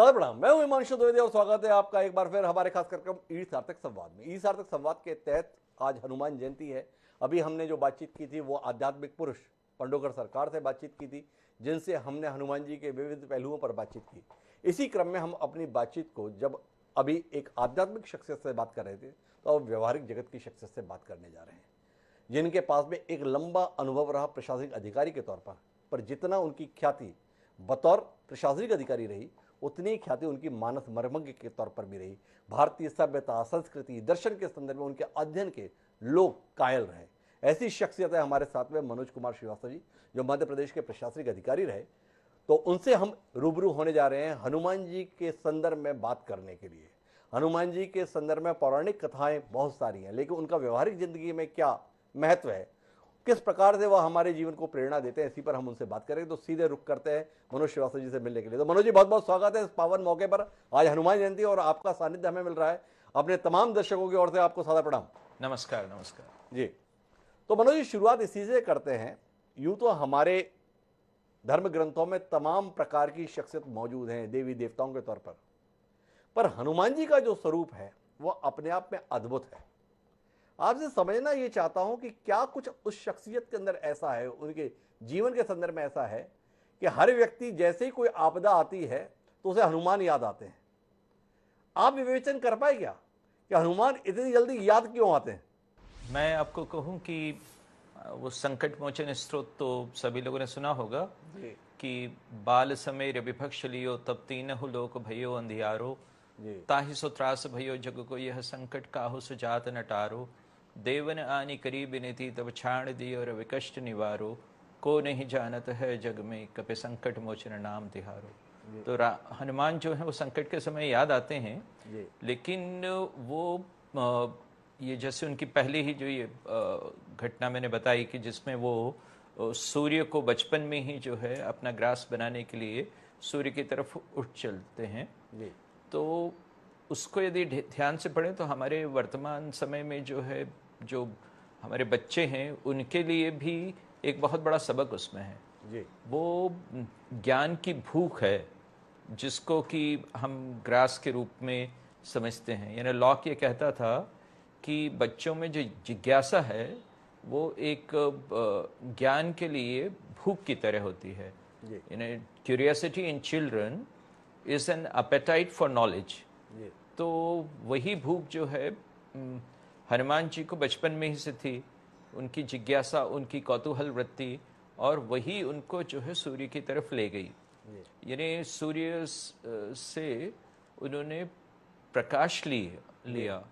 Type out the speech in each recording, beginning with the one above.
सादर प्रणाम मैं हूं हिमांशु द्विवेदी और स्वागत है आपका एक बार फिर हमारे खास कार्यक्रम ई सार्थक संवाद में ई सार्थक संवाद के तहत आज हनुमान जयंती है अभी हमने जो बातचीत की थी वो आध्यात्मिक पुरुष पंडोकर सरकार से बातचीत की थी जिनसे हमने हनुमान जी के विविध पहलुओं पर बातचीत की इसी क्रम में हम अपनी बातचीत को जब अभी एक आध्यात्मिक शख्सियत से बात कर रहे थे तो अब व्यवहारिक जगत की शख्सियत से बात करने जा रहे हैं जिनके पास में एक लंबा अनुभव रहा प्रशासनिक अधिकारी के तौर पर पर जितना उनकी ख्याति बतौर प्रशासनिक अधिकारी रही उतनी ख्याति उनकी मानस मर्मज्ञ के तौर पर भी रही भारतीय सभ्यता संस्कृति दर्शन के संदर्भ में उनके अध्ययन के लोग कायल रहे ऐसी शख्सियत है हमारे साथ में मनोज कुमार श्रीवास्तव जी जो मध्य प्रदेश के प्रशासनिक अधिकारी रहे तो उनसे हम रूबरू होने जा रहे हैं हनुमान जी के संदर्भ में बात करने के लिए हनुमान जी के संदर्भ में पौराणिक कथाएं बहुत सारी हैं लेकिन उनका व्यवहारिक जिंदगी में क्या महत्व है किस प्रकार से वह हमारे जीवन को प्रेरणा देते हैं इसी पर हम उनसे बात करेंगे तो सीधे रुक करते हैं मनोज श्रीवास्तव जी से मिलने के लिए तो मनोज जी बहुत बहुत स्वागत है इस पावन मौके पर आज हनुमान जयंती और आपका सानिध्य हमें मिल रहा है अपने तमाम दर्शकों की ओर से आपको सादा प्रणाम नमस्कार नमस्कार जी तो मनोज जी शुरुआत इसी से करते हैं यूं तो हमारे धर्म ग्रंथों में तमाम प्रकार की शख्सियत मौजूद हैं देवी देवताओं के तौर पर पर हनुमान जी का जो स्वरूप है वह अपने आप में अद्भुत है आपसे समझना ये चाहता हूँ कि क्या कुछ उस शख्सियत के अंदर ऐसा है उनके जीवन के संदर्भ में ऐसा है कि हर व्यक्ति जैसे ही कोई आपदा आती है तो उसे हनुमान याद आते हैं आप विवेचन कर पाए क्या कि हनुमान इतनी जल्दी याद क्यों आते हैं मैं आपको कहूँ कि वो संकट मोचन स्त्रोत तो सभी लोगों ने सुना होगा कि बाल समय रविभक्ष लियो तब तीन हु लोक भयो अंधियारो ताहि सो त्रास भयो जग को यह संकट काहु सुजात नटारो देवन आनी करीब थी तब छाण दी और विकष्ट निवारो को नहीं जानत है जग में कपे संकट मोचन नाम तिहारो तो हनुमान जो है वो संकट के समय याद आते हैं लेकिन वो ये जैसे उनकी पहले ही जो ये घटना मैंने बताई कि जिसमें वो सूर्य को बचपन में ही जो है अपना ग्रास बनाने के लिए सूर्य की तरफ उठ चलते हैं तो उसको यदि ध्यान से पढ़ें तो हमारे वर्तमान समय में जो है जो हमारे बच्चे हैं उनके लिए भी एक बहुत बड़ा सबक उसमें है जी वो ज्ञान की भूख है जिसको कि हम ग्रास के रूप में समझते हैं यानी लॉक ये कहता था कि बच्चों में जो जिज्ञासा है वो एक ज्ञान के लिए भूख की तरह होती है यानी curiosity in children is an appetite for knowledge तो वही भूख जो है हनुमान जी को बचपन में ही से थी उनकी जिज्ञासा उनकी कौतूहल वृत्ति और वही उनको जो है सूर्य की तरफ ले गई यानी सूर्य से उन्होंने प्रकाश ली लिया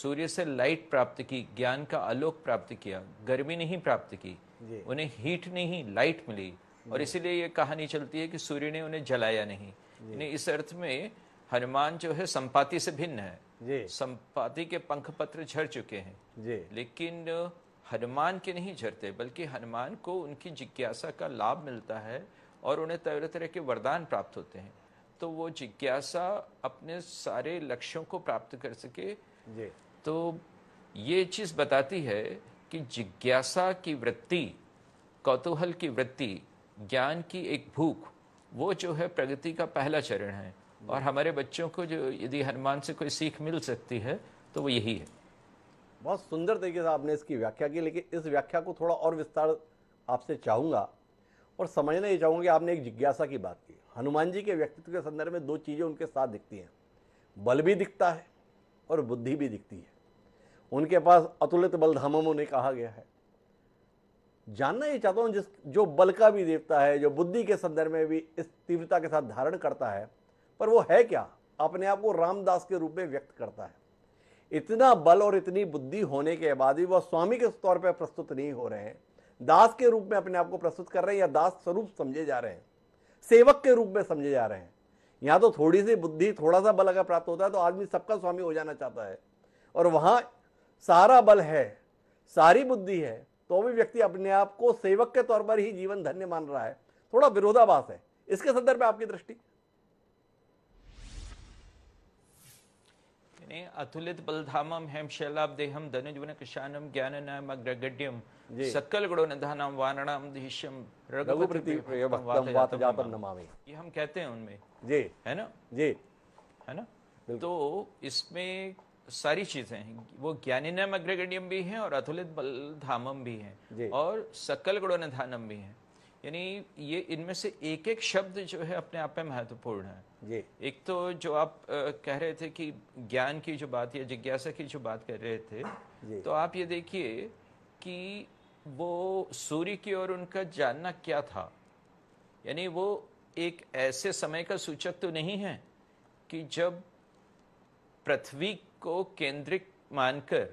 सूर्य से लाइट प्राप्त की ज्ञान का आलोक प्राप्त किया गर्मी नहीं प्राप्त की उन्हें हीट नहीं लाइट मिली और इसीलिए ये कहानी चलती है कि सूर्य ने उन्हें जलाया नहीं इस अर्थ में हनुमान जो है संपाति से भिन्न है संपाति के पंख पत्र झड़ चुके हैं जी लेकिन हनुमान के नहीं झड़ते बल्कि हनुमान को उनकी जिज्ञासा का लाभ मिलता है और उन्हें तरह तरह के वरदान प्राप्त होते हैं तो वो जिज्ञासा अपने सारे लक्ष्यों को प्राप्त कर सके जी तो ये चीज बताती है कि जिज्ञासा की वृत्ति कौतूहल की वृत्ति ज्ञान की एक भूख वो जो है प्रगति का पहला चरण है और हमारे बच्चों को जो यदि हनुमान से कोई सीख मिल सकती है तो वो यही है बहुत सुंदर तरीके से आपने इसकी व्याख्या की लेकिन इस व्याख्या को थोड़ा और विस्तार आपसे चाहूँगा और समझना ये चाहूँगा कि आपने एक जिज्ञासा की बात की हनुमान जी के व्यक्तित्व के संदर्भ में दो चीज़ें उनके साथ दिखती हैं बल भी दिखता है और बुद्धि भी दिखती है उनके पास अतुलित बल धामम उन्हें कहा गया है जानना ये चाहता हूँ जिस जो बल का भी देवता है जो बुद्धि के संदर्भ में भी इस तीव्रता के साथ धारण करता है पर वो है क्या अपने आप को रामदास के रूप में व्यक्त करता है इतना बल और इतनी बुद्धि होने के बाद भी वह स्वामी के तौर पर प्रस्तुत नहीं हो रहे हैं दास के रूप में अपने आप को प्रस्तुत कर रहे हैं या दास स्वरूप समझे जा रहे हैं सेवक के रूप में समझे जा रहे हैं यहाँ तो थोड़ी सी बुद्धि थोड़ा सा बल अगर प्राप्त होता है तो आदमी सबका स्वामी हो जाना चाहता है और वहाँ सारा बल है सारी बुद्धि है तो भी व्यक्ति अपने आप को सेवक के तौर पर ही जीवन धन्य मान रहा है थोड़ा विरोधाभास है इसके संदर्भ में आपकी दृष्टि ने अतुलित बलधामम हेम शैलाभ देहम शैलाब्देहम कृषानम ज्ञान ज्ञाननाम अग्रगड्यम सकल गुणोनधानम वानणाम दिशम रघुपति ये हम कहते हैं उनमें जी है ना जी है ना तो इसमें सारी चीजें हैं वो ज्ञानिनम अग्रगण्यम भी हैं और अतुलित बल धामम भी हैं और सकल गुणोनधानम भी हैं यानी ये इनमें से एक एक शब्द जो है अपने आप में महत्वपूर्ण है जी एक तो जो आप कह रहे थे कि ज्ञान की जो बात या जिज्ञासा की जो बात कर रहे थे तो आप ये देखिए कि वो सूर्य की ओर उनका जानना क्या था यानी वो एक ऐसे समय का सूचक तो नहीं है कि जब पृथ्वी को केंद्रित मानकर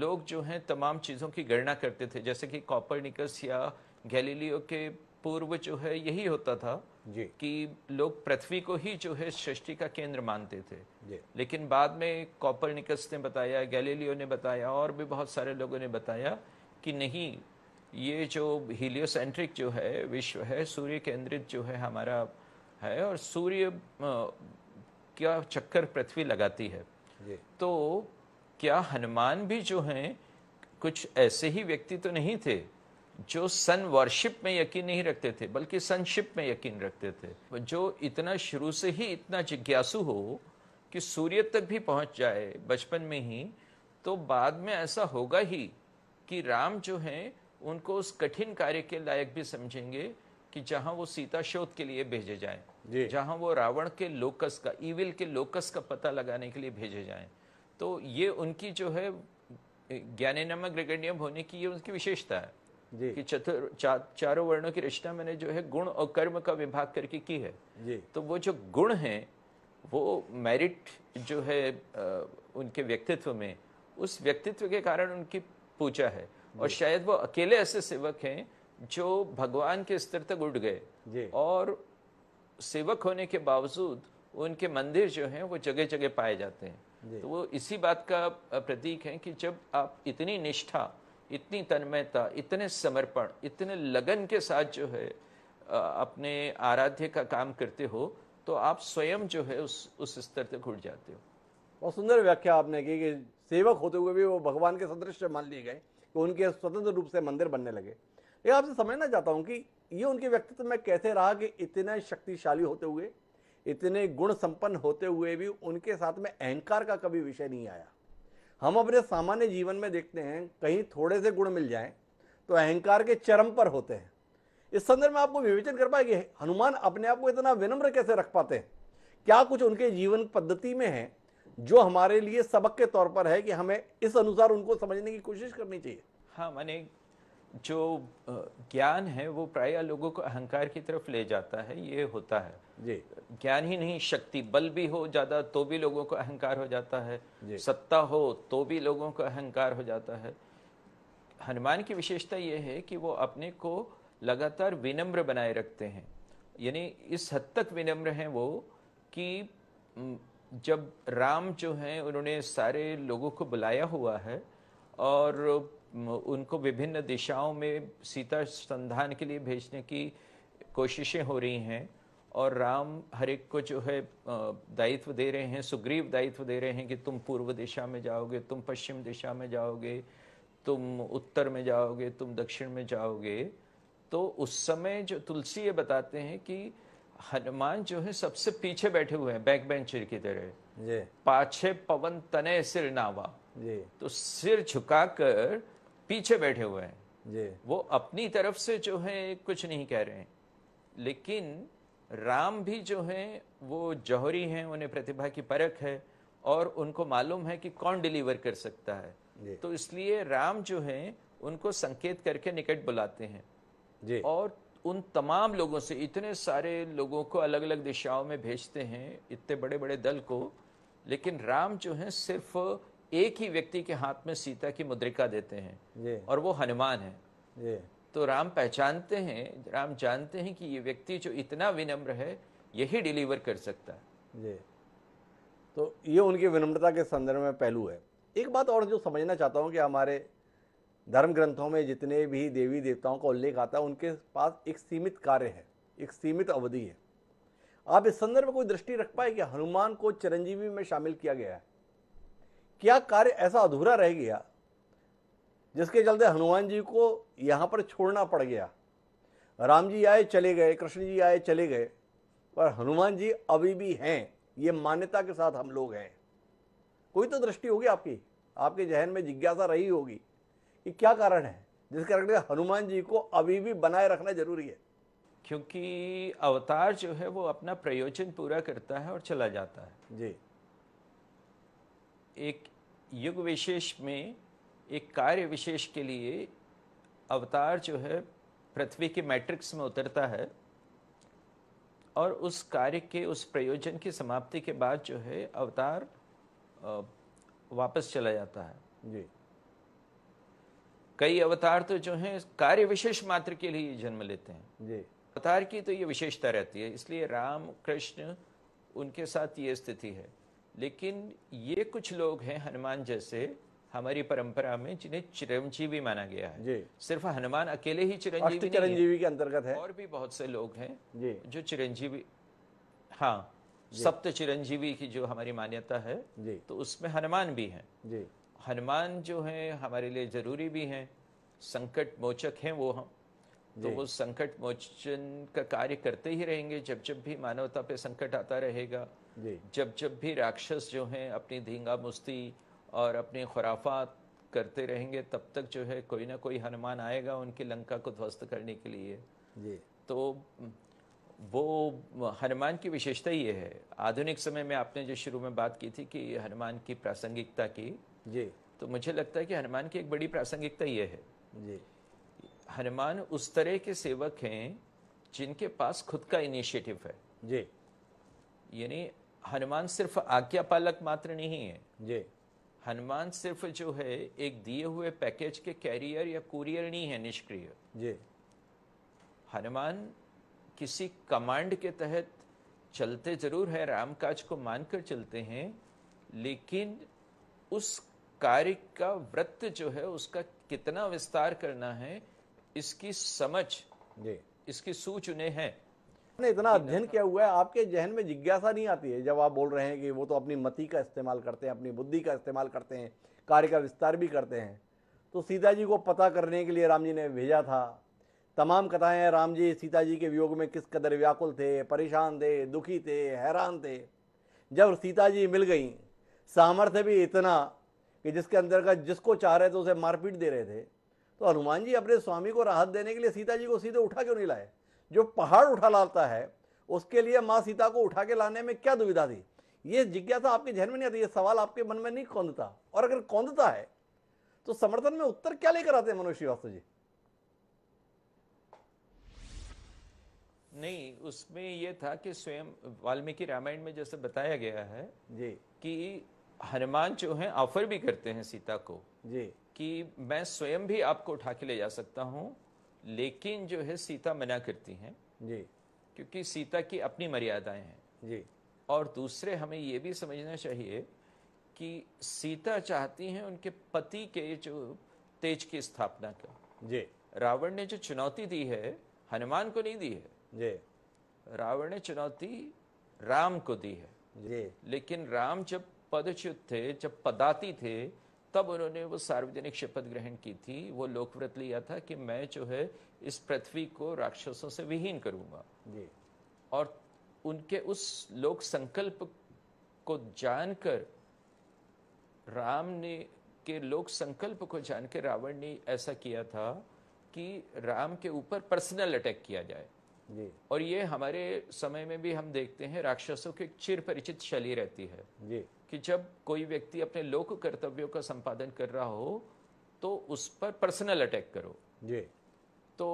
लोग जो हैं तमाम चीज़ों की गणना करते थे जैसे कि कॉपर निकस या गैलीलियो के पूर्व जो है यही होता था जी। कि लोग पृथ्वी को ही जो है सृष्टि का केंद्र मानते थे जी। लेकिन बाद में कॉपर निकस ने बताया गैलीलियो ने बताया और भी बहुत सारे लोगों ने बताया कि नहीं ये जो हीलियोसेंट्रिक जो है विश्व है सूर्य केंद्रित जो है हमारा है और सूर्य क्या चक्कर पृथ्वी लगाती है तो क्या हनुमान भी जो हैं कुछ ऐसे ही व्यक्ति तो नहीं थे जो सन वर्शिप में यकीन नहीं रखते थे बल्कि सनशिप में यकीन रखते थे जो इतना शुरू से ही इतना जिज्ञासु हो कि सूर्य तक भी पहुंच जाए बचपन में ही तो बाद में ऐसा होगा ही कि राम जो हैं उनको उस कठिन कार्य के लायक भी समझेंगे कि जहां वो सीता शोध के लिए भेजे जाएं जहां वो रावण के लोकस का ईविल के लोकस का पता लगाने के लिए भेजे जाएं तो ये उनकी जो है ज्ञाने नमक होने की ये उनकी विशेषता है कि चतुर चा, चारों वर्णों की रचना मैंने जो है गुण और कर्म का विभाग करके की है जी। तो वो जो गुण है वो मेरिट जो है आ, उनके व्यक्तित्व में उस व्यक्तित्व के कारण उनकी पूजा है और शायद वो अकेले ऐसे सेवक हैं जो भगवान के स्तर तक उठ गए और सेवक होने के बावजूद उनके मंदिर जो हैं वो जगह जगह पाए जाते हैं तो वो इसी बात का प्रतीक है कि जब आप इतनी निष्ठा इतनी तन्मयता इतने समर्पण इतने लगन के साथ जो है अपने आराध्य का काम करते हो तो आप स्वयं जो है उस उस स्तर तक उठ जाते हो बहुत सुंदर व्याख्या आपने की कि सेवक होते हुए भी वो भगवान के सदृश मान लिए गए कि उनके स्वतंत्र रूप से मंदिर बनने लगे ये आपसे समझना चाहता हूँ कि ये उनके व्यक्तित्व में कैसे रहा कि इतने शक्तिशाली होते हुए इतने गुण संपन्न होते हुए भी उनके साथ में अहंकार का कभी विषय नहीं आया हम अपने सामान्य जीवन में देखते हैं कहीं थोड़े से गुण मिल जाए तो अहंकार के चरम पर होते हैं इस संदर्भ में आपको विवेचन कर कि हनुमान अपने आप को इतना विनम्र कैसे रख पाते हैं क्या कुछ उनके जीवन पद्धति में है जो हमारे लिए सबक के तौर पर है कि हमें इस अनुसार उनको समझने की कोशिश करनी चाहिए हाँ मैंने जो ज्ञान है वो प्राय लोगों को अहंकार की तरफ ले जाता है ये होता है ज्ञान ही नहीं शक्ति बल भी हो ज्यादा तो भी लोगों को अहंकार हो जाता है सत्ता हो तो भी लोगों को अहंकार हो जाता है हनुमान की विशेषता ये है कि वो अपने को लगातार विनम्र बनाए रखते हैं यानी इस हद तक विनम्र हैं वो कि जब राम जो हैं उन्होंने सारे लोगों को बुलाया हुआ है और उनको विभिन्न दिशाओं में सीता संधान के लिए भेजने की कोशिशें हो रही हैं और राम हर एक को जो है दायित्व दे रहे हैं सुग्रीव दायित्व दे रहे हैं कि तुम पूर्व दिशा में जाओगे तुम पश्चिम दिशा में जाओगे तुम उत्तर में जाओगे तुम दक्षिण में जाओगे तो उस समय जो तुलसी ये बताते हैं कि हनुमान जो है सबसे पीछे बैठे हुए हैं बैक बेंचर की तरह पाछे पवन तने सिर नावा तो सिर झुकाकर पीछे बैठे हुए हैं जी वो अपनी तरफ से जो है कुछ नहीं कह रहे हैं लेकिन राम भी जो है वो जौहरी हैं उन्हें प्रतिभा की परख है और उनको मालूम है कि कौन डिलीवर कर सकता है तो इसलिए राम जो है उनको संकेत करके निकट बुलाते हैं जी और उन तमाम लोगों से इतने सारे लोगों को अलग अलग दिशाओं में भेजते हैं इतने बड़े बड़े दल को लेकिन राम जो है सिर्फ एक ही व्यक्ति के हाथ में सीता की मुद्रिका देते हैं और वो हनुमान है तो राम पहचानते हैं राम जानते हैं कि ये व्यक्ति जो इतना विनम्र है यही डिलीवर कर सकता है जी तो ये उनकी विनम्रता के संदर्भ में पहलू है एक बात और जो समझना चाहता हूँ कि हमारे धर्म ग्रंथों में जितने भी देवी देवताओं का उल्लेख आता है उनके पास एक सीमित कार्य है एक सीमित अवधि है आप इस संदर्भ में कोई दृष्टि रख पाए कि हनुमान को चिरंजीवी में शामिल किया गया है क्या कार्य ऐसा अधूरा रह गया जिसके चलते हनुमान जी को यहाँ पर छोड़ना पड़ गया राम जी आए चले गए कृष्ण जी आए चले गए पर हनुमान जी अभी भी हैं ये मान्यता के साथ हम लोग हैं कोई तो दृष्टि होगी आपकी आपके जहन में जिज्ञासा रही होगी कि क्या कारण है जिसके कारण हनुमान जी को अभी भी बनाए रखना जरूरी है क्योंकि अवतार जो है वो अपना प्रयोजन पूरा करता है और चला जाता है जी एक युग विशेष में एक कार्य विशेष के लिए अवतार जो है पृथ्वी के मैट्रिक्स में उतरता है और उस कार्य के उस प्रयोजन की समाप्ति के बाद जो है अवतार वापस चला जाता है जी कई अवतार तो जो है कार्य विशेष मात्र के लिए जन्म लेते हैं जी अवतार की तो ये विशेषता रहती है इसलिए राम कृष्ण उनके साथ ये स्थिति है लेकिन ये कुछ लोग हैं हनुमान जैसे हमारी परंपरा में जिन्हें चिरंजीवी माना गया है जी। सिर्फ हनुमान अकेले ही चिरंजीवी चिरंजीवी के अंतर्गत है और भी बहुत से लोग हैं जी। जो चिरंजीवी हाँ सप्त चिरंजीवी की जो हमारी मान्यता है जी। तो उसमें हनुमान भी हैं जी। हनुमान जो है हमारे लिए जरूरी भी हैं संकट मोचक हैं वो हम तो वो संकट मोचन का कार्य करते ही रहेंगे जब जब भी मानवता पे संकट आता रहेगा जब जब भी राक्षस जो हैं अपनी धींगा मुस्ती और अपनी खुराफात करते रहेंगे तब तक जो है कोई ना कोई हनुमान आएगा उनकी लंका को ध्वस्त करने के लिए जी तो वो हनुमान की विशेषता ये है आधुनिक समय में आपने जो शुरू में बात की थी कि हनुमान की प्रासंगिकता की जी तो मुझे लगता है कि हनुमान की एक बड़ी प्रासंगिकता ये है जी हनुमान उस तरह के सेवक हैं जिनके पास खुद का इनिशिएटिव है जी यानी हनुमान सिर्फ आज्ञा पालक मात्र नहीं है जी हनुमान सिर्फ जो है एक दिए हुए पैकेज के कैरियर या कुरियर नहीं है निष्क्रिय जी हनुमान किसी कमांड के तहत चलते जरूर है रामकाज को मानकर चलते हैं लेकिन उस कार्य का व्रत जो है उसका कितना विस्तार करना है इसकी समझ जी इसकी सूच उन्हें है आपने इतना अध्ययन किया हुआ है आपके जहन में जिज्ञासा नहीं आती है जब आप बोल रहे हैं कि वो तो अपनी मति का इस्तेमाल करते हैं अपनी बुद्धि का इस्तेमाल करते हैं कार्य का विस्तार भी करते हैं तो सीता जी को पता करने के लिए राम जी ने भेजा था तमाम कथाएं हैं राम जी सीता जी के वियोग में किस कदर व्याकुल थे परेशान थे दुखी थे हैरान थे जब सीता जी मिल गई सामर्थ्य भी इतना कि जिसके अंदर का जिसको चाह रहे थे उसे मारपीट दे रहे थे तो हनुमान जी अपने स्वामी को राहत देने के लिए सीता जी को सीधे उठा क्यों नहीं लाए जो पहाड़ उठा लाता है उसके लिए माँ सीता को उठा के लाने में क्या दुविधा थी ये जिज्ञासा आपके जहन में नहीं आती ये सवाल आपके मन में नहीं कौंधता और अगर कौंधता है तो समर्थन में उत्तर क्या लेकर आते हैं मनोज श्रीवास्तव जी नहीं उसमें यह था कि स्वयं वाल्मीकि रामायण में जैसे बताया गया है जी कि हनुमान जो है ऑफर भी करते हैं सीता को जी कि मैं स्वयं भी आपको उठा के ले जा सकता हूं लेकिन जो है सीता मना करती हैं जी क्योंकि सीता की अपनी मर्यादाएं हैं जी और दूसरे हमें ये भी समझना चाहिए कि सीता चाहती हैं उनके पति के जो तेज की स्थापना का जी रावण ने जो चुनौती दी है हनुमान को नहीं दी है जी रावण ने चुनौती राम को दी है जी लेकिन राम जब पदच्युत थे जब पदाती थे तब उन्होंने वो सार्वजनिक शपथ ग्रहण की थी वो लोकव्रत लिया था कि मैं जो है इस पृथ्वी को राक्षसों से विहीन करूंगा जी और उनके उस लोक संकल्प को जानकर राम ने के लोक संकल्प को जानकर रावण ने ऐसा किया था कि राम के ऊपर पर्सनल अटैक किया जाए जी। और ये हमारे समय में भी हम देखते हैं राक्षसों की चिर परिचित शैली रहती है जी। कि जब कोई व्यक्ति अपने लोक कर्तव्यों का संपादन कर रहा हो तो उस पर पर्सनल अटैक करो जी तो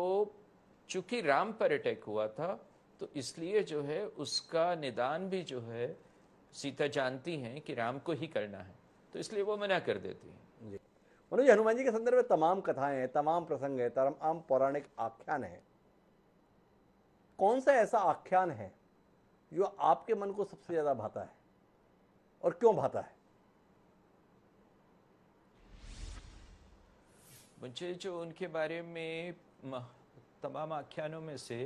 चूंकि राम पर अटैक हुआ था तो इसलिए जो है उसका निदान भी जो है सीता जानती हैं कि राम को ही करना है तो इसलिए वो मना कर देती हैं जी मनोज हनुमान जी के संदर्भ में तमाम कथाएं हैं तमाम प्रसंग हैं तमाम पौराणिक आख्यान है कौन सा ऐसा आख्यान है जो आपके मन को सबसे ज़्यादा भाता है और क्यों भाता है मुझे जो उनके बारे में तमाम आख्यानों में से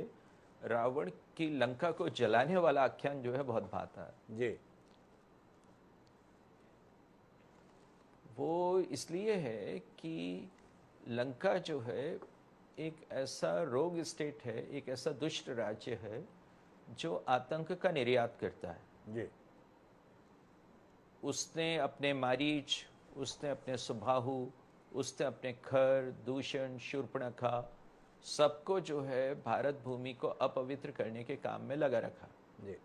रावण की लंका को जलाने वाला आख्यान जो है बहुत भाता है जी वो इसलिए है कि लंका जो है एक ऐसा रोग स्टेट है एक ऐसा दुष्ट राज्य है जो आतंक का निर्यात करता है जी उसने अपने मारीच उसने अपने सुबाहु उसने अपने खर दूषण शूर्पणखा सबको जो है भारत भूमि को अपवित्र करने के काम में लगा रखा जी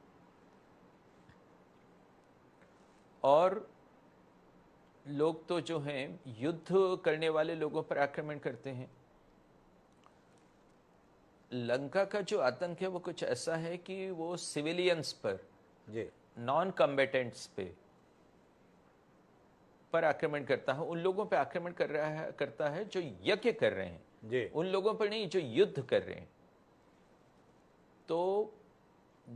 और लोग तो जो हैं युद्ध करने वाले लोगों पर आक्रमण करते हैं लंका का जो आतंक है वो कुछ ऐसा है कि वो सिविलियंस पर जी नॉन कम्बेटेंट्स पे पर आक्रमण करता है उन लोगों पर आक्रमण कर रहा है करता है जो यज्ञ कर रहे हैं जी उन लोगों पर नहीं जो युद्ध कर रहे हैं तो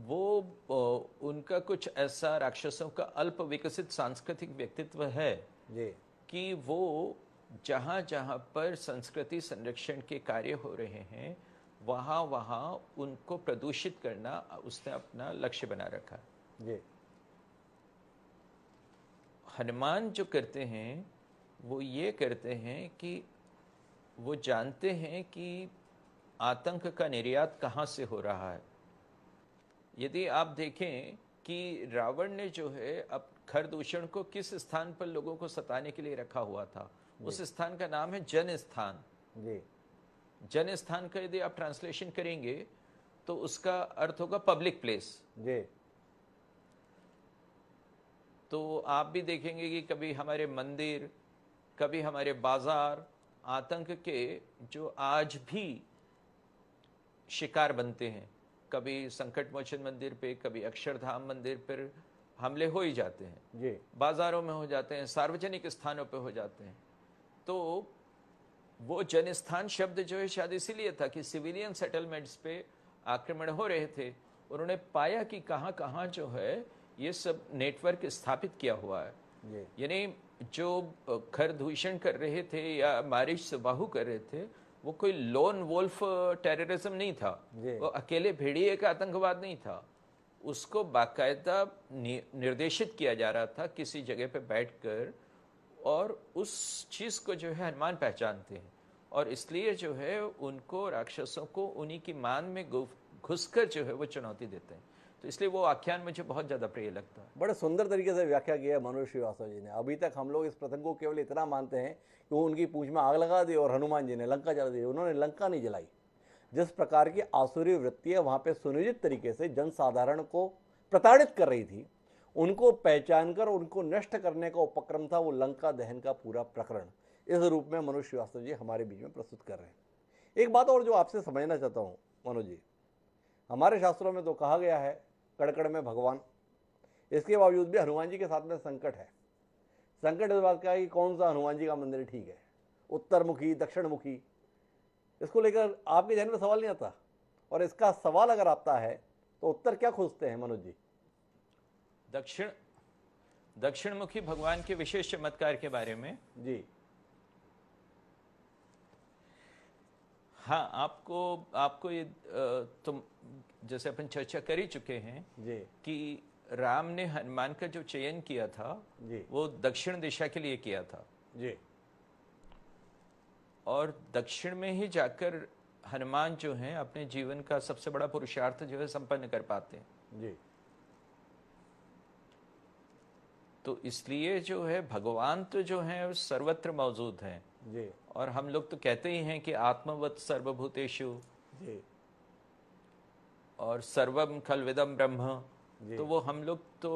वो उनका कुछ ऐसा राक्षसों का अल्प विकसित सांस्कृतिक व्यक्तित्व है जी कि वो जहां जहां पर संस्कृति संरक्षण के कार्य हो रहे हैं वहाँ वहाँ उनको प्रदूषित करना उसने अपना लक्ष्य बना रखा जी हनुमान जो करते हैं वो ये करते हैं कि वो जानते हैं कि आतंक का निर्यात कहाँ से हो रहा है यदि आप देखें कि रावण ने जो है अब खरदूषण को किस स्थान पर लोगों को सताने के लिए रखा हुआ था उस स्थान का नाम है जन स्थान जन स्थान का यदि आप ट्रांसलेशन करेंगे तो उसका अर्थ होगा पब्लिक प्लेस जी तो आप भी देखेंगे कि कभी हमारे मंदिर कभी हमारे बाजार आतंक के जो आज भी शिकार बनते हैं कभी संकट मोचन मंदिर पे कभी अक्षरधाम मंदिर पर हमले हो ही जाते हैं जी बाजारों में हो जाते हैं सार्वजनिक स्थानों पे हो जाते हैं तो वो जनस्थान शब्द जो है शायद इसीलिए था कि सिविलियन सेटलमेंट्स पे आक्रमण हो रहे थे उन्होंने पाया कि कहाँ कहाँ जो है ये सब नेटवर्क स्थापित किया हुआ है यानी जो घर दूषण कर रहे थे या मारिश बाहू कर रहे थे वो कोई लोन वोल्फ टेररिज्म नहीं था वो अकेले भेड़िए का आतंकवाद नहीं था उसको बाकायदा निर्देशित किया जा रहा था किसी जगह पे बैठकर और उस चीज़ को जो है हनुमान पहचानते हैं और इसलिए जो है उनको राक्षसों को उन्हीं की मान में घुसकर जो है वो चुनौती देते हैं तो इसलिए वो आख्यान मुझे बहुत ज़्यादा प्रिय लगता है बड़े सुंदर तरीके से व्याख्या किया है मनोज श्रीवास्तव जी ने अभी तक हम लोग इस प्रसंग को केवल इतना मानते हैं कि वो उनकी पूछ में आग लगा दी और हनुमान जी ने लंका जला दी उन्होंने लंका नहीं जलाई जिस प्रकार की आसुरी वृत्तियाँ वहाँ पर सुनियोजित तरीके से जनसाधारण को प्रताड़ित कर रही थी उनको पहचान कर उनको नष्ट करने का उपक्रम था वो लंका दहन का पूरा प्रकरण इस रूप में मनोज श्रीवास्तव जी हमारे बीच में प्रस्तुत कर रहे हैं एक बात और जो आपसे समझना चाहता हूँ मनोज जी हमारे शास्त्रों में तो कहा गया है कड़कड़ में भगवान इसके बावजूद भी हनुमान जी के साथ में संकट है संकट इस बात का है कि कौन सा हनुमान जी का मंदिर ठीक है उत्तर मुखी दक्षिण मुखी इसको लेकर आपके जहन में सवाल नहीं आता और इसका सवाल अगर आता है तो उत्तर क्या खोजते हैं मनोज जी दक्षिण दक्षिण मुखी भगवान के विशेष चमत्कार के बारे में जी हाँ आपको आपको ये तुम जैसे अपन चर्चा कर ही चुके हैं कि राम ने हनुमान का जो चयन किया था वो दक्षिण दिशा के लिए किया था जी और दक्षिण में ही जाकर हनुमान जो हैं अपने जीवन का सबसे बड़ा पुरुषार्थ जो है संपन्न कर पाते हैं जी तो इसलिए जो है भगवान तो जो है सर्वत्र मौजूद हैं और हम लोग तो कहते ही हैं कि आत्मवत सर्वभूतेशु और सर्वम खल विदम ब्रह्म तो वो हम लोग तो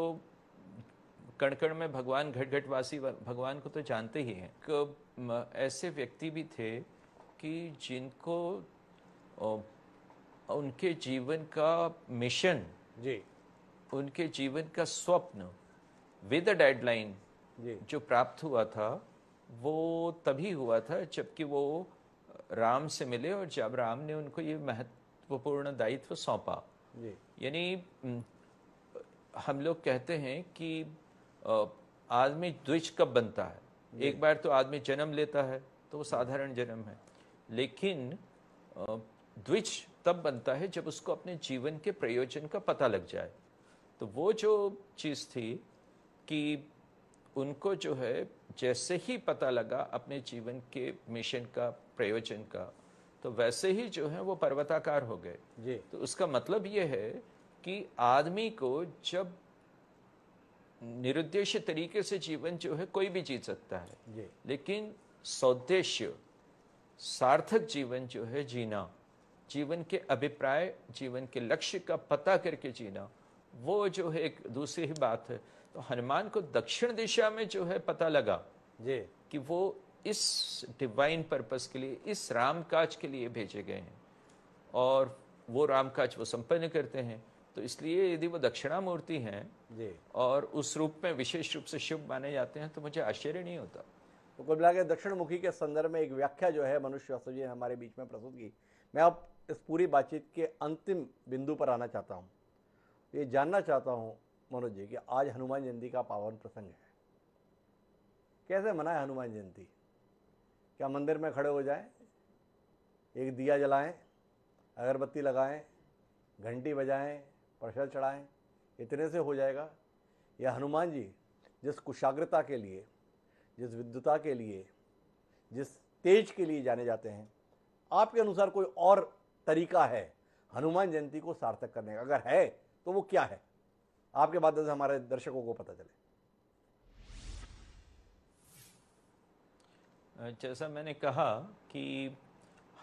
कणकण में भगवान घट घट वासी भगवान को तो जानते ही हैं तो, ऐसे व्यक्ति भी थे कि जिनको उनके जीवन का मिशन जी उनके जीवन का स्वप्न विद अ डेडलाइन जो प्राप्त हुआ था वो तभी हुआ था जबकि वो राम से मिले और जब राम ने उनको ये महत्व महत्वपूर्ण दायित्व सौंपा यानी हम लोग कहते हैं कि आदमी द्विज कब बनता है एक बार तो आदमी जन्म लेता है तो वो साधारण जन्म है लेकिन द्विज तब बनता है जब उसको अपने जीवन के प्रयोजन का पता लग जाए तो वो जो चीज़ थी कि उनको जो है जैसे ही पता लगा अपने जीवन के मिशन का प्रयोजन का तो वैसे ही जो है वो पर्वताकार हो गए जी तो उसका मतलब ये है कि आदमी को जब निरुद्देश्य तरीके से जीवन जो है कोई भी जी सकता है लेकिन सौद्देश्य सार्थक जीवन जो है जीना जीवन के अभिप्राय जीवन के लक्ष्य का पता करके जीना वो जो है एक दूसरी ही बात है तो हनुमान को दक्षिण दिशा में जो है पता लगा जी कि वो इस डिवाइन पर्पस के लिए इस रामकाज के लिए भेजे गए हैं और वो रामकाज वो संपन्न करते हैं तो इसलिए यदि वो दक्षिणा मूर्ति हैं और उस रूप में विशेष रूप से शिव माने जाते हैं तो मुझे आश्चर्य नहीं होता तो कुल मिला के मुखी के संदर्भ में एक व्याख्या जो है मनुष्य जी ने हमारे बीच में प्रस्तुत की मैं अब इस पूरी बातचीत के अंतिम बिंदु पर आना चाहता हूँ ये जानना चाहता हूँ मनोज जी कि आज हनुमान जयंती का पावन प्रसंग है कैसे मनाए हनुमान जयंती क्या मंदिर में खड़े हो जाएं एक दिया जलाएं अगरबत्ती लगाएं घंटी बजाएं प्रसाद चढ़ाएं इतने से हो जाएगा या हनुमान जी जिस कुशाग्रता के लिए जिस विद्युता के लिए जिस तेज के लिए जाने जाते हैं आपके अनुसार कोई और तरीका है हनुमान जयंती को सार्थक करने का अगर है तो वो क्या है आपके माध्यम से हमारे दर्शकों को पता चले जैसा मैंने कहा कि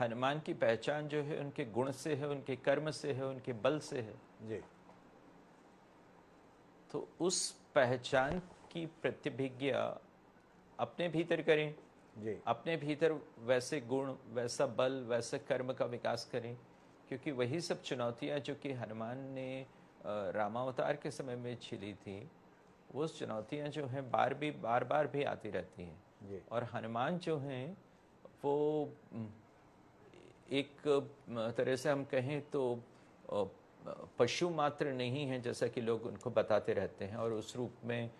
हनुमान की पहचान जो है उनके गुण से है उनके कर्म से है उनके बल से है जी तो उस पहचान की प्रतिभिज्ञा अपने भीतर करें जी अपने भीतर वैसे गुण वैसा बल वैसे कर्म का विकास करें क्योंकि वही सब चुनौतियाँ जो कि हनुमान ने रामावतार के समय में छिली थी वो चुनौतियाँ जो हैं बार भी बार बार भी आती रहती हैं और हनुमान जो हैं वो एक तरह से हम कहें तो पशु मात्र नहीं है जैसा कि लोग उनको बताते रहते हैं और उस रूप में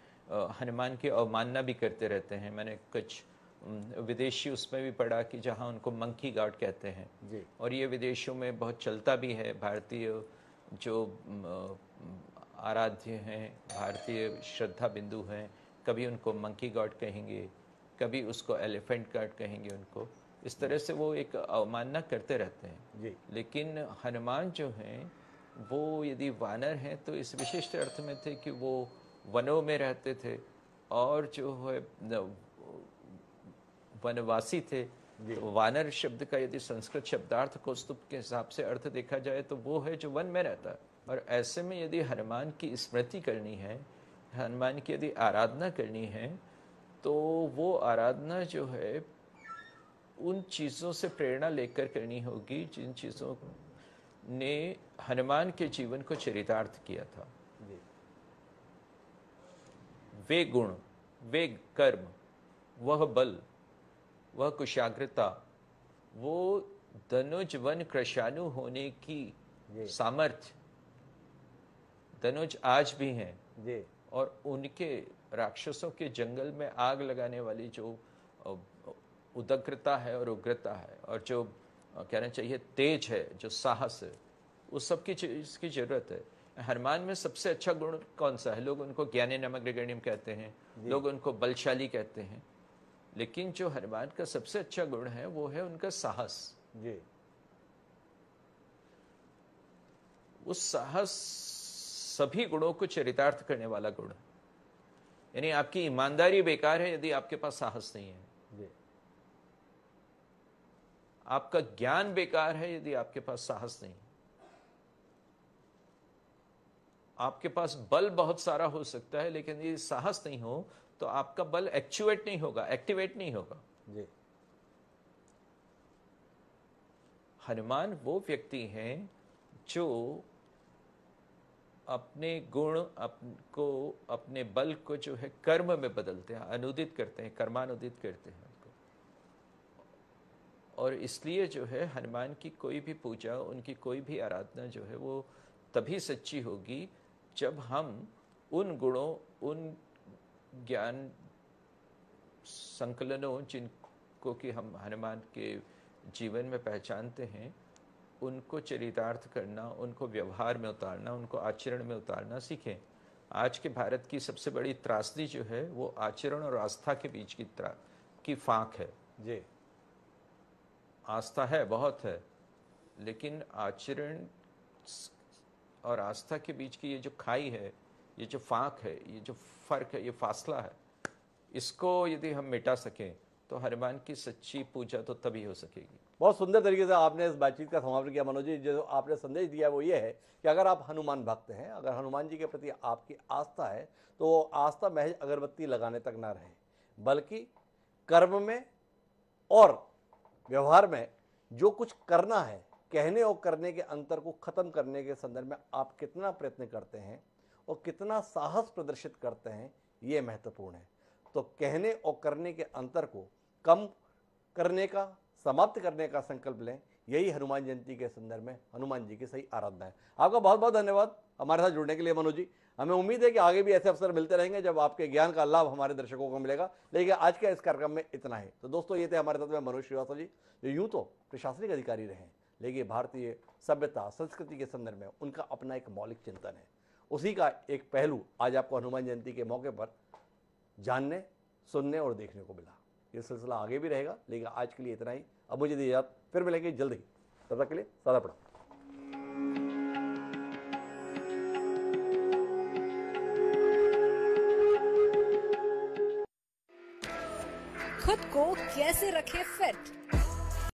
हनुमान की अवमानना भी करते रहते हैं मैंने कुछ विदेशी उसमें भी पढ़ा कि जहाँ उनको मंकी गार्ड कहते हैं और ये विदेशों में बहुत चलता भी है भारतीय जो आराध्य हैं भारतीय श्रद्धा बिंदु हैं कभी उनको मंकी गॉड कहेंगे कभी उसको एलिफेंट कार्ड कहेंगे उनको इस तरह से वो एक अवमानना करते रहते हैं जी लेकिन हनुमान जो हैं वो यदि वानर हैं तो इस विशिष्ट अर्थ में थे कि वो वनों में रहते थे और जो है वनवासी थे तो वानर शब्द का यदि संस्कृत शब्दार्थ कौस्तुभ के हिसाब से अर्थ देखा जाए तो वो है जो वन में रहता है और ऐसे में यदि हनुमान की स्मृति करनी है हनुमान की यदि आराधना करनी है तो वो आराधना जो है उन चीज़ों से प्रेरणा लेकर करनी होगी जिन चीज़ों ने हनुमान के जीवन को चरितार्थ किया था वे गुण वे कर्म वह बल वह कुशाग्रता वो धनुज वन कृषाणु होने की सामर्थ्य धनुज आज भी हैं और उनके राक्षसों के जंगल में आग लगाने वाली जो उदग्रता है और उग्रता है और जो कहना चाहिए तेज है जो साहस है उस सब की चीज़ की जरूरत है हनुमान में सबसे अच्छा गुण कौन सा है लोग उनको ज्ञाने नमक कहते हैं लोग उनको बलशाली कहते हैं लेकिन जो हनुमान का सबसे अच्छा गुण है वो है उनका साहस जी उस साहस सभी गुणों को चरितार्थ करने वाला गुण है यानी आपकी ईमानदारी बेकार है यदि आपके पास साहस नहीं है आपका ज्ञान बेकार है यदि आपके पास साहस नहीं है आपके पास बल बहुत सारा हो सकता है लेकिन यदि साहस नहीं हो तो आपका बल एक्चुएट नहीं होगा एक्टिवेट नहीं होगा जी हनुमान वो व्यक्ति हैं जो अपने गुण अप, को अपने बल को जो है कर्म में बदलते हैं अनुदित करते हैं कर्मानुदित करते हैं उनको और इसलिए जो है हनुमान की कोई भी पूजा उनकी कोई भी आराधना जो है वो तभी सच्ची होगी जब हम उन गुणों उन ज्ञान संकलनों जिनको कि हम हनुमान के जीवन में पहचानते हैं उनको चरितार्थ करना उनको व्यवहार में उतारना उनको आचरण में उतारना सीखें आज के भारत की सबसे बड़ी त्रासदी जो है वो आचरण और आस्था के बीच की त्रा की फाँक है जी आस्था है बहुत है लेकिन आचरण और आस्था के बीच की ये जो खाई है ये जो फाँक है ये जो फ़र्क है ये फासला है इसको यदि हम मिटा सकें तो हनुमान की सच्ची पूजा तो तभी हो सकेगी बहुत सुंदर तरीके से आपने इस बातचीत का समापन किया मनोज जी जो आपने संदेश दिया वो ये है कि अगर आप हनुमान भक्त हैं अगर हनुमान जी के प्रति आपकी आस्था है तो वो आस्था महज अगरबत्ती लगाने तक ना रहे बल्कि कर्म में और व्यवहार में जो कुछ करना है कहने और करने के अंतर को ख़त्म करने के संदर्भ में आप कितना प्रयत्न करते हैं और कितना साहस प्रदर्शित करते हैं ये महत्वपूर्ण है तो कहने और करने के अंतर को कम करने का समाप्त करने का संकल्प लें यही हनुमान जयंती के संदर्भ में हनुमान जी की सही आराधना है आपका बहुत बहुत धन्यवाद हमारे साथ जुड़ने के लिए मनोज जी हमें उम्मीद है कि आगे भी ऐसे अवसर मिलते रहेंगे जब आपके ज्ञान का लाभ हमारे दर्शकों को मिलेगा लेकिन आज के इस कार्यक्रम में इतना है तो दोस्तों ये थे हमारे साथ में मनोज श्रीवास्तव जी जो यूँ तो प्रशासनिक अधिकारी रहे लेकिन भारतीय सभ्यता संस्कृति के संदर्भ में उनका अपना एक मौलिक चिंतन है उसी का एक पहलू आज आपको हनुमान जयंती के मौके पर जानने सुनने और देखने को मिला ये सिलसिला आगे भी रहेगा लेकिन आज के लिए इतना ही अब मुझे दीजिए आप फिर मिलेंगे जल्द ही तब तक के लिए सादा पढ़ाओ खुद को कैसे रखें फिट